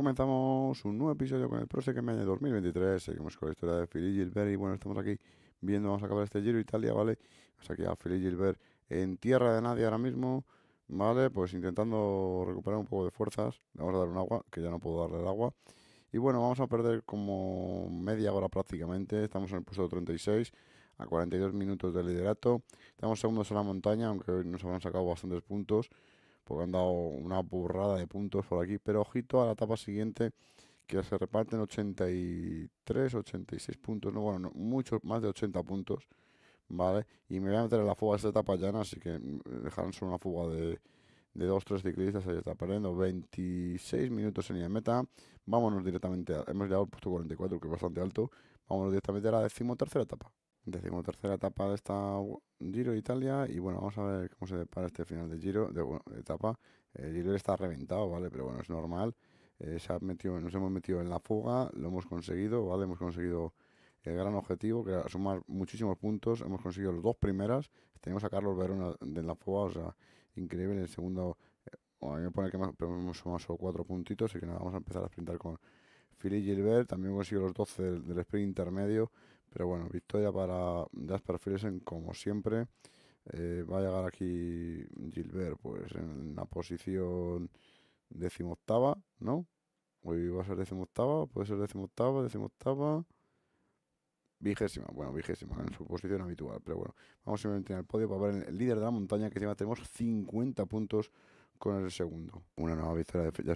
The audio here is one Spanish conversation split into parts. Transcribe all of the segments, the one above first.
Comenzamos un nuevo episodio con el Pro que me 2023. Seguimos con la historia de Fili Gilbert. Y bueno, estamos aquí viendo, vamos a acabar este Giro Italia, ¿vale? Vamos aquí a Fili Gilbert en tierra de nadie ahora mismo, ¿vale? Pues intentando recuperar un poco de fuerzas. Le vamos a dar un agua, que ya no puedo darle el agua. Y bueno, vamos a perder como media hora prácticamente. Estamos en el puesto 36 a 42 minutos de liderato. Estamos segundos en la montaña, aunque hoy nos habrán sacado bastantes puntos porque han dado una burrada de puntos por aquí. Pero ojito a la etapa siguiente, que se reparten 83, 86 puntos, no, bueno, no, muchos más de 80 puntos, ¿vale? Y me voy a meter en la fuga de esta etapa llana, así que mm, dejaron solo una fuga de, de 2-3 ciclistas, ahí está perdiendo 26 minutos en línea de meta. Vámonos directamente, a, hemos llegado al puesto 44, que es bastante alto. Vámonos directamente a la decimotercera etapa tercera etapa de esta Giro Italia y bueno, vamos a ver cómo se depara este final de Giro, de etapa. El Giro está reventado, ¿vale? Pero bueno, es normal. Eh, se ha metido, nos hemos metido en la fuga, lo hemos conseguido, ¿vale? Hemos conseguido el gran objetivo, que era sumar muchísimos puntos. Hemos conseguido las dos primeras. Tenemos a Carlos Verona de la fuga, o sea, increíble. El segundo, eh, a mí me pone que más, pero hemos sumado solo cuatro puntitos, y que nada, vamos a empezar a sprintar con Philly Gilbert también hemos sido los 12 del, sprint intermedio. Pero bueno, victoria para Jasper Friesen como siempre. Eh, va a llegar aquí Gilbert pues en la posición decimoctava, ¿no? Hoy va a ser decimoctava, puede ser decimoctava, decimoctava. Vigésima, bueno, vigésima en su posición habitual, pero bueno, vamos simplemente en el podio para ver el líder de la montaña que encima tenemos 50 puntos con el segundo. Una nueva victoria de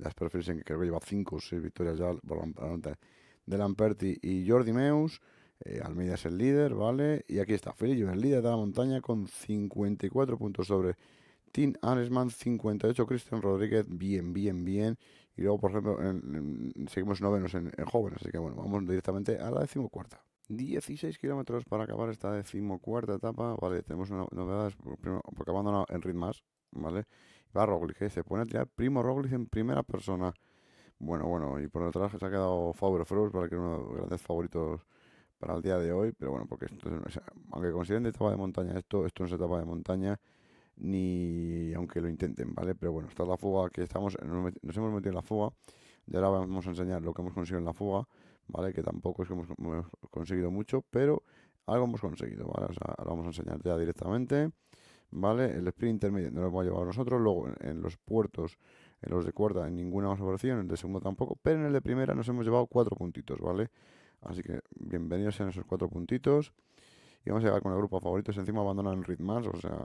Jasper Friesen, que creo que lleva 5 o 6 victorias ya por la de Lamperti y Jordi Meus. Eh, Almeida es el líder, ¿vale? Y aquí está frillo el líder de la montaña, con 54 puntos sobre Tim Aresman, 58 Cristian Rodríguez, bien, bien, bien. Y luego, por ejemplo, seguimos novenos en, jóvenes, así que bueno, vamos directamente a la decimocuarta. 16 kilómetros para acabar esta decimocuarta etapa. Vale, tenemos una novedad, primero, acabando en ritmas, ¿vale? Va Roglic, eh, se pone a tirar Primo Roglic en primera persona. Bueno, bueno, y por detrás se ha quedado Fabio Frost, para que uno de los grandes favoritos para el día de hoy, pero bueno, porque esto, aunque consiguen de etapa de montaña esto, esto no es etapa de montaña, ni aunque lo intenten, ¿vale? Pero bueno, esta es la fuga que estamos, nos hemos metido en la fuga, y ahora vamos a enseñar lo que hemos conseguido en la fuga, ¿vale? Que tampoco es que hemos, conseguido mucho, pero algo hemos conseguido, ¿vale? O sea, ahora vamos a enseñar ya directamente. ¿vale? El sprint intermedio no lo hemos llevado nosotros, luego en los puertos, en los de cuerda, en ninguna más en el de segundo tampoco, pero en el de primera nos hemos llevado cuatro puntitos, ¿vale? Así que bienvenidos sean esos cuatro puntitos. Y vamos a llegar con el grupo favorito Encima abandonan Ritmas, o sea,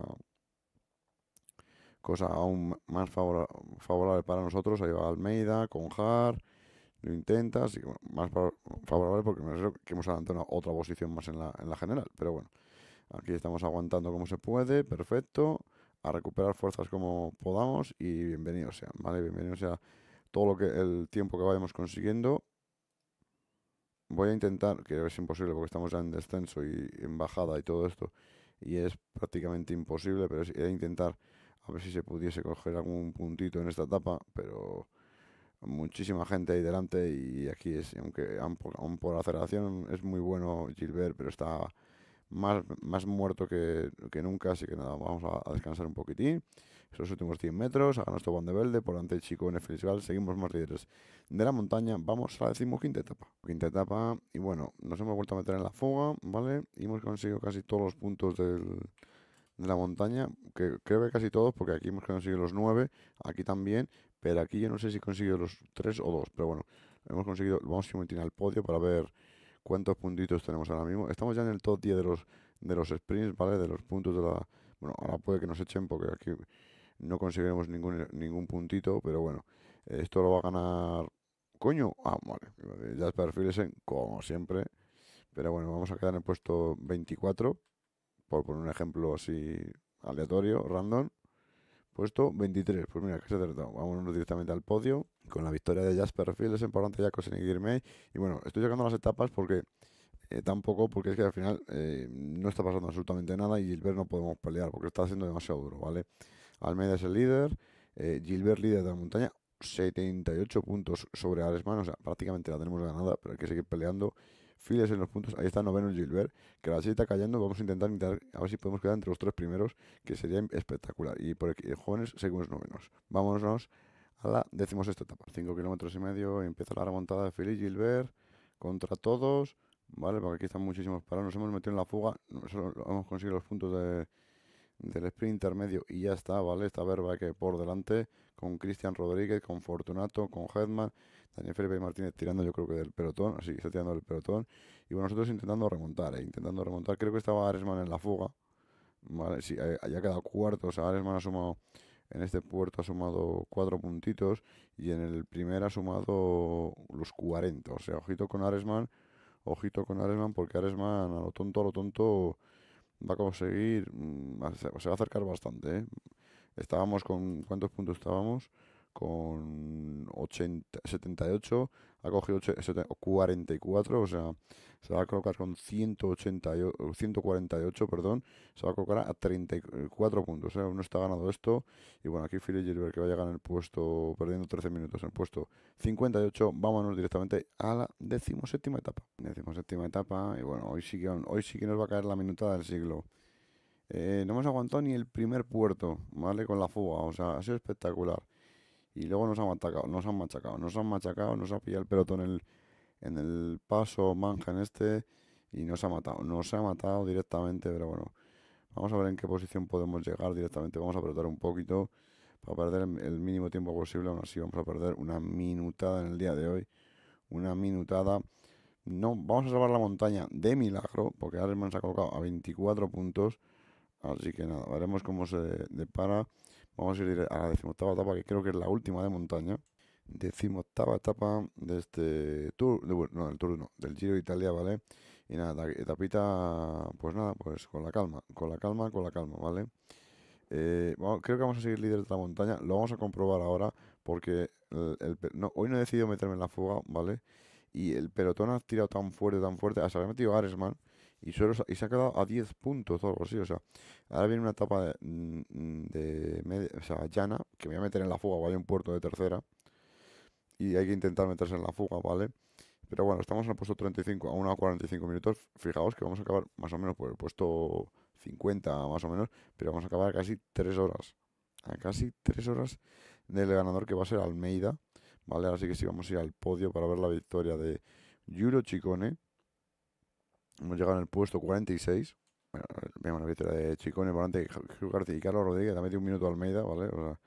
cosa aún más favorable para nosotros. Ahí va Almeida, Conjar, lo intenta, así que más favorable porque me que hemos adelantado otra posición más en la, en la general, pero bueno. Aquí estamos aguantando como se puede, perfecto. A recuperar fuerzas como podamos y bienvenidos sean, ¿vale? Bienvenidos sea todo lo que el tiempo que vayamos consiguiendo. Voy a intentar, que es imposible porque estamos ya en descenso y en bajada y todo esto, y es prácticamente imposible, pero voy a intentar a ver si se pudiese coger algún puntito en esta etapa, pero muchísima gente ahí delante y aquí es, aunque aún por aceleración es muy bueno Gilbert, pero está más, más muerto que, nunca, así que nada, vamos a, descansar un poquitín. Esos últimos 100 metros, ahora nuestro Van de Velde, por el Chico en el festival, seguimos más líderes de la montaña, vamos a la quinta etapa. Quinta etapa, y bueno, nos hemos vuelto a meter en la fuga, ¿vale? Y hemos conseguido casi todos los puntos del, de la montaña, que creo que casi todos, porque aquí hemos conseguido los 9, aquí también, pero aquí yo no sé si he conseguido los 3 o 2, pero bueno, hemos conseguido, vamos a ir al podio para ver cuántos puntitos tenemos ahora mismo. Estamos ya en el top 10 de los, de los sprints, ¿vale? De los puntos de la... Bueno, ahora puede que nos echen porque aquí no conseguiremos ningún, ningún puntito, pero bueno, esto lo va a ganar... Coño, ah, vale, ya es perfiles en, como siempre, pero bueno, vamos a quedar en el puesto 24, por poner un ejemplo así aleatorio, random. Puesto 23, pues mira, que se ha Vámonos directamente al podio. Con la victoria de Jasper Fields en Parante ya en Guirmey. Y bueno, estoy llegando a las etapas porque eh, tampoco, porque es que al final eh, no está pasando absolutamente nada y Gilbert no podemos pelear porque está haciendo demasiado duro, ¿vale? Almeida es el líder, eh, Gilbert líder de la montaña, 78 puntos sobre Aresman, o sea, prácticamente la tenemos ganada, pero hay que seguir peleando. Files en los puntos. Ahí está noveno Gilbert, que la sí está cayendo. Vamos a intentar, a ver si podemos quedar entre los tres primeros, que sería espectacular. Y por aquí, jóvenes, seguimos novenos. Vámonos a la decimos esta etapa. 5 kilómetros y medio, empieza la remontada de Philly Gilbert contra todos. Vale, porque aquí están muchísimos parados. Nos hemos metido en la fuga. hemos conseguido los puntos del sprint intermedio y ya está, ¿vale? Esta verba que por delante con Cristian Rodríguez, con Fortunato, con Hedman, Daniel Felipe Martínez tirando yo creo que del pelotón, así está tirando del pelotón, y bueno, nosotros intentando remontar, eh, intentando remontar, creo que estaba Aresman en la fuga, vale, sí, haya quedado cuarto, o sea, Aresman ha sumado, en este puerto ha sumado cuatro puntitos, y en el primer ha sumado los 40, o sea, ojito con Aresman, ojito con Aresman, porque Aresman a lo tonto, a lo tonto, va a conseguir, mm, se va a acercar bastante, ¿eh? Estábamos con, ¿cuántos puntos estábamos? Con 80, 78, ha cogido 44, o sea, se va a colocar con 180, 148, perdón, se va a colocar a 34 puntos. o ¿eh? sea, no está ganado esto. Y bueno, aquí Philly Gilbert que va a llegar en el puesto, perdiendo 13 minutos en el puesto 58. Vámonos directamente a la decimoséptima etapa. Decimoséptima etapa, y bueno, hoy sí que, hoy sí que nos va a caer la minuta del siglo. Eh, no hemos aguantado ni el primer puerto, ¿vale? Con la fuga, o sea, ha sido espectacular. Y luego nos han atacado, nos han machacado, nos han machacado, nos ha pillado el pelotón en el, paso manja en este y nos ha matado, nos ha matado directamente, pero bueno. Vamos a ver en qué posición podemos llegar directamente, vamos a apretar un poquito para perder el mínimo tiempo posible, aún así vamos a perder una minutada en el día de hoy, una minutada. No, vamos a salvar la montaña de milagro, porque ahora se ha colocado a 24 puntos. Así que nada, veremos cómo se depara. Vamos a ir a la decimoctava etapa, que creo que es la última de montaña. Decimoctava etapa de este Tour, no, del Tour del Giro de Italia, ¿vale? Y nada, etapita, pues nada, pues con la calma, con la calma, con la calma, ¿vale? Eh, creo que vamos a seguir líderes de la montaña, lo vamos a comprobar ahora, porque hoy no he decidido meterme en la fuga, ¿vale? vale y el pelotón ha tirado tan fuerte, tan fuerte. Hasta le ha metido Aresman. Y, y se ha quedado a 10 puntos o algo así. O sea, ahora viene una etapa de, mm, de, o sea, llana. Que me voy a meter en la fuga, vaya Un puerto de tercera. Y hay que intentar meterse en la fuga, ¿vale? Pero bueno, estamos en el puesto 35 a 1 a 45 minutos. Fijaos que vamos a acabar más o menos por el puesto 50 más o menos, pero vamos a acabar casi 3 horas. A casi 3 horas del ganador que va a ser Almeida. ¿vale? Así que sí, vamos a ir al podio para ver la victoria de Yuro Chicone. Hemos llegado en el puesto 46. Bueno, la victoria de Chicone por delante de y Carlos Rodríguez. también metido un minuto Almeida, ¿vale?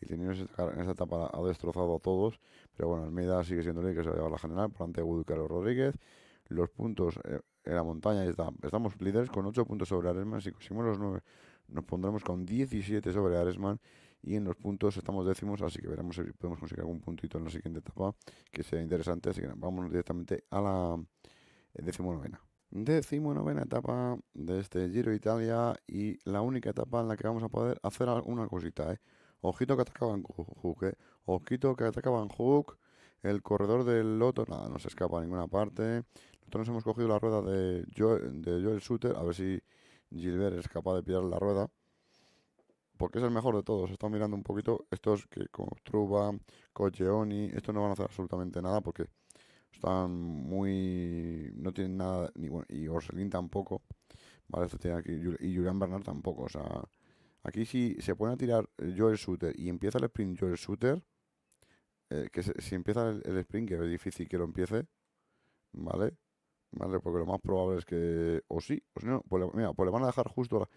y teniendo en esta etapa ha destrozado a todos. Pero bueno, Almeida sigue siendo el que se va a llevar la general por delante de y Carlos Rodríguez. Los puntos eh, en la montaña, está. estamos líderes con 8 puntos sobre Aresman. Si conseguimos los 9, nos pondremos con 17 sobre Aresman y en los puntos estamos décimos, así que veremos si podemos conseguir algún puntito en la siguiente etapa que sea interesante, así que vamos directamente a la eh, decimonovena. Decimonovena etapa de este Giro Italia y la única etapa en la que vamos a poder hacer alguna cosita, ¿eh? Ojito que atacaban Van Hook, Ojito que atacaban Hook. El corredor del Loto, nada, no se escapa a ninguna parte. Nosotros hemos cogido la rueda de Joel, de Joel Suter, a ver si Gilbert es capaz de pillar la rueda porque es el mejor de todos. Están mirando un poquito estos que como Truba, Cocheoni, estos no van a hacer absolutamente nada porque están muy. no tienen nada. y Orselín tampoco. Vale, y Julián Bernard tampoco. O sea, aquí si se pone a tirar eh, Joel Shooter y empieza el sprint Joel Shooter, eh, que si empieza el, sprint, que es difícil que lo empiece, ¿vale? Vale, porque lo más probable es que. O sí, o si no, pues le, pues le van a dejar justo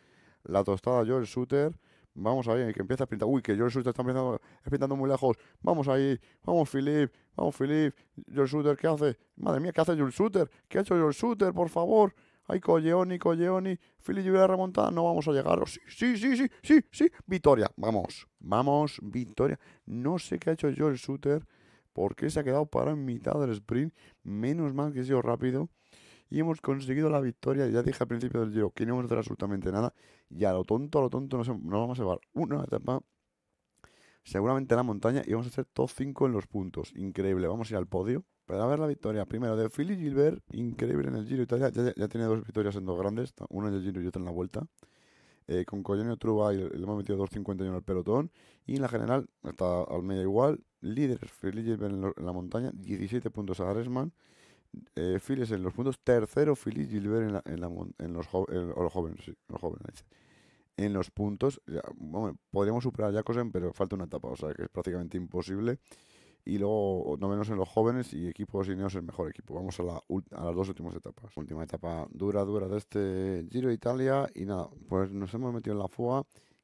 la, tostada a Joel Shooter Vamos ahí, que empieza a pintar. Uy, que George Sutter está empezando, muy lejos. Vamos ahí, vamos Philip, vamos Philip. George Sutter, ¿qué hace? Madre mía, ¿qué hace George Sutter? ¿Qué ha hecho George shooter Por favor. Ay, Colleoni, Colleoni. Philip a remontar no vamos a llegar. sí, sí, sí, sí, sí, sí. Victoria, vamos, vamos, victoria. No sé qué ha hecho George shooter porque se ha quedado parado en mitad del sprint. Menos mal que ha sido rápido y hemos conseguido la victoria. Ya dije al principio del giro que no hemos a hacer absolutamente nada y a lo tonto, a lo tonto no vamos a llevar una etapa seguramente en la montaña y vamos a hacer top 5 en los puntos. Increíble, vamos a ir al podio para ver la victoria. Primero de Philly Gilbert, increíble en el Giro Italia. Ya, ya, tiene dos victorias en dos grandes, una en el Giro y otra en la Vuelta. Eh, con Collonio Truba le hemos metido 2.51 al pelotón. Y en la general, está al medio igual, Líder Philly Gilbert en, la montaña, 17 puntos a Aresman eh, Files en los puntos, tercero Fili Gilbert en, en, los, jóvenes, los jóvenes. En los puntos, podríamos superar a Jacobsen, pero falta una etapa, o sea que es prácticamente imposible. Y luego, no menos en los jóvenes y equipos y Ineos el mejor equipo. Vamos a, la, a las dos últimas etapas. Última etapa dura, dura de este Giro de Italia. Y nada, pues nos hemos metido en la fuga.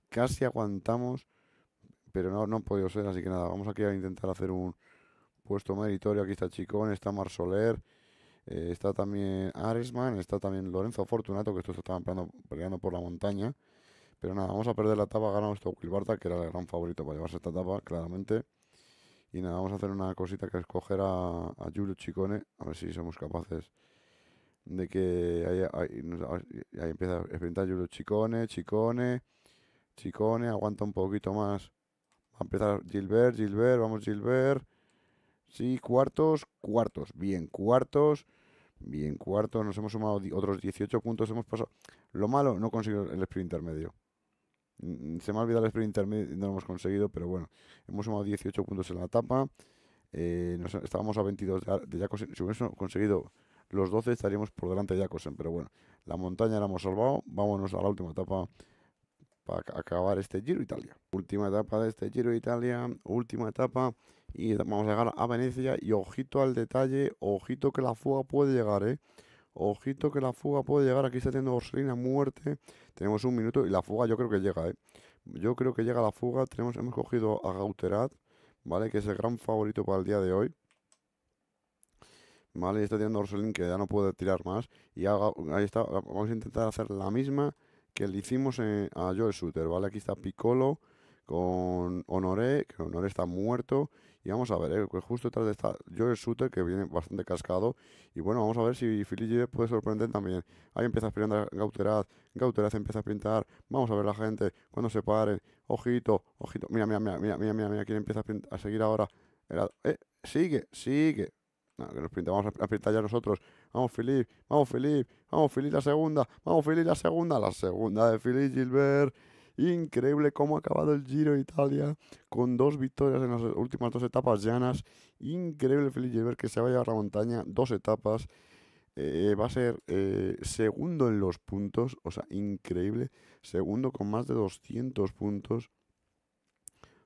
Casi aguantamos, pero no, no ha podido ser. Así que nada, vamos aquí a intentar hacer un puesto meritorio. Aquí está Chicón, está Marsoler eh, está también Aresman, está también Lorenzo Fortunato, que estos estaban peleando, por la montaña. Pero nada, vamos a perder la etapa, ganamos esto que era el gran favorito para llevarse esta etapa, claramente. Y nada, vamos a hacer una cosita que es coger a, a Julio Chicone, a ver si somos capaces de que ahí, empieza a experimentar Julio Chicone, Chicone, Chicone, aguanta un poquito más. Va a empezar Gilbert, Gilbert, vamos Gilbert. Sí, cuartos, cuartos, bien, cuartos. Bien, cuarto nos hemos sumado otros 18 puntos, hemos pasado. Lo malo, no conseguido el sprint intermedio. Mm, mm, se me ha olvidado el sprint intermedio, no lo hemos conseguido, pero bueno, hemos sumado 18 puntos en la etapa. Eh, estábamos a 22 de, de Si hubiésemos conseguido los 12, estaríamos por delante de Jacobsen, pero bueno, la montaña la hemos salvado. Vámonos a la última etapa para acabar este Giro Italia. Última etapa de este Giro Italia, última etapa y vamos a llegar a Venecia y ojito al detalle, ojito que la fuga puede llegar, ¿eh? Ojito que la fuga puede llegar, aquí está teniendo a muerte, tenemos un minuto y la fuga yo creo que llega, ¿eh? Yo creo que llega la fuga, tenemos, hemos cogido a Gauterat, ¿vale? Que es el gran favorito para el día de hoy. ¿Vale? Y está teniendo Orselin que ya no puede tirar más. Y vamos a intentar hacer la misma que le hicimos eh, a Joel Suter, ¿vale? Aquí está Piccolo con Honoré, que Honoré está muerto. Y vamos a ver, ¿eh? Pues justo detrás de esta Joel Suter, que viene bastante cascado. Y bueno, vamos a ver si Gilbert puede sorprender también. Ahí empieza a pintar Gauteraz, Gauteraz empieza a pintar. Vamos a ver la gente cuando se paren. Ojito, ojito. Mira, mira, mira, mira, mira, mira, mira quién empieza a, seguir ahora. Eh, sigue, sigue. vamos a pintar ya nosotros. Vamos, Filip, vamos, Filip, vamos, Filip, la segunda, vamos, Filip, la segunda, la segunda de Filipe Gilbert. Increíble cómo ha acabado el Giro Italia con dos victorias en las últimas dos etapas llanas. Increíble Felipe Gilbert que se va a llevar la montaña, dos etapas. Eh, va a ser eh, segundo en los puntos, o sea, increíble. Segundo con más de 200 puntos.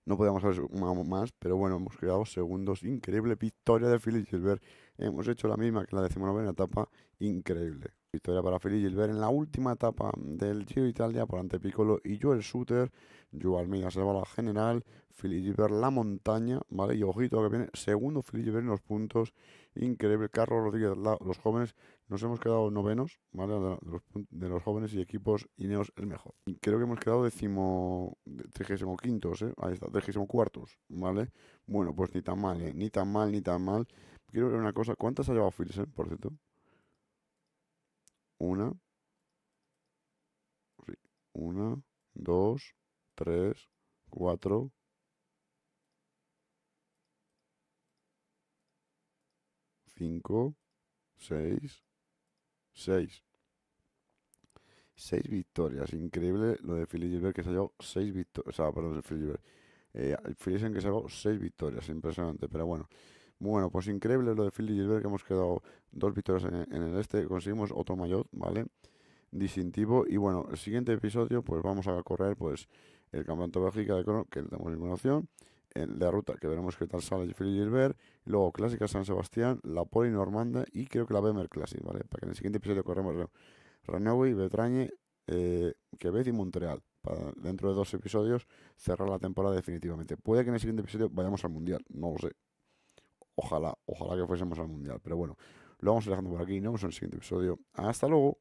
No podíamos saber más, pero bueno, hemos quedado segundos. Increíble victoria de Felix Gilbert. Hemos hecho la misma que la decimonovena etapa. Increíble. Victoria para Feliz Gilbert en la última etapa del Giro Italia por ante Piccolo y Joel Suter. Joel Almeida se va la general. Feliz Gilbert la montaña, ¿vale? Y ojito que viene segundo Feliz Gilbert en los puntos. Increíble. Carlos Rodríguez, los jóvenes, nos hemos quedado novenos, ¿vale? De los, jóvenes y equipos Ineos es mejor. creo que hemos quedado decimo... trigésimo quintos, ¿eh? Ahí está, trigésimo cuartos, ¿vale? Bueno, pues ni tan mal, ¿eh? Ni tan mal, ni tan mal. Quiero ver una cosa. ¿Cuántas ha llevado Philsen, eh? por cierto? una, una, dos, tres, cuatro, cinco, seis, seis. Seis victorias, increíble lo de Philly Gilbert que se ha llevado seis victorias, o perdón, Philly Gilbert. Eh, que se ha llevado seis victorias, impresionante, pero bueno. Bueno, pues increíble lo de Philly Gilbert, que hemos quedado dos victorias en, el este, conseguimos otro mayor, ¿vale? Distintivo. Y bueno, el siguiente episodio, pues vamos a correr, pues, el Campeonato Bélgica de que no tenemos ninguna opción. En la ruta, que veremos qué tal sale Philly Gilbert. luego Clásica San Sebastián, la Poli Normanda y creo que la Bemer Classic, ¿vale? Para que en el siguiente episodio corremos y Betrañe, eh, Quebec y Montreal. Para dentro de dos episodios cerrar la temporada definitivamente. Puede que en el siguiente episodio vayamos al Mundial, no lo sé. Ojalá, ojalá que fuésemos al Mundial. Pero bueno, lo vamos dejando por aquí. Nos vemos en el siguiente episodio. Hasta luego.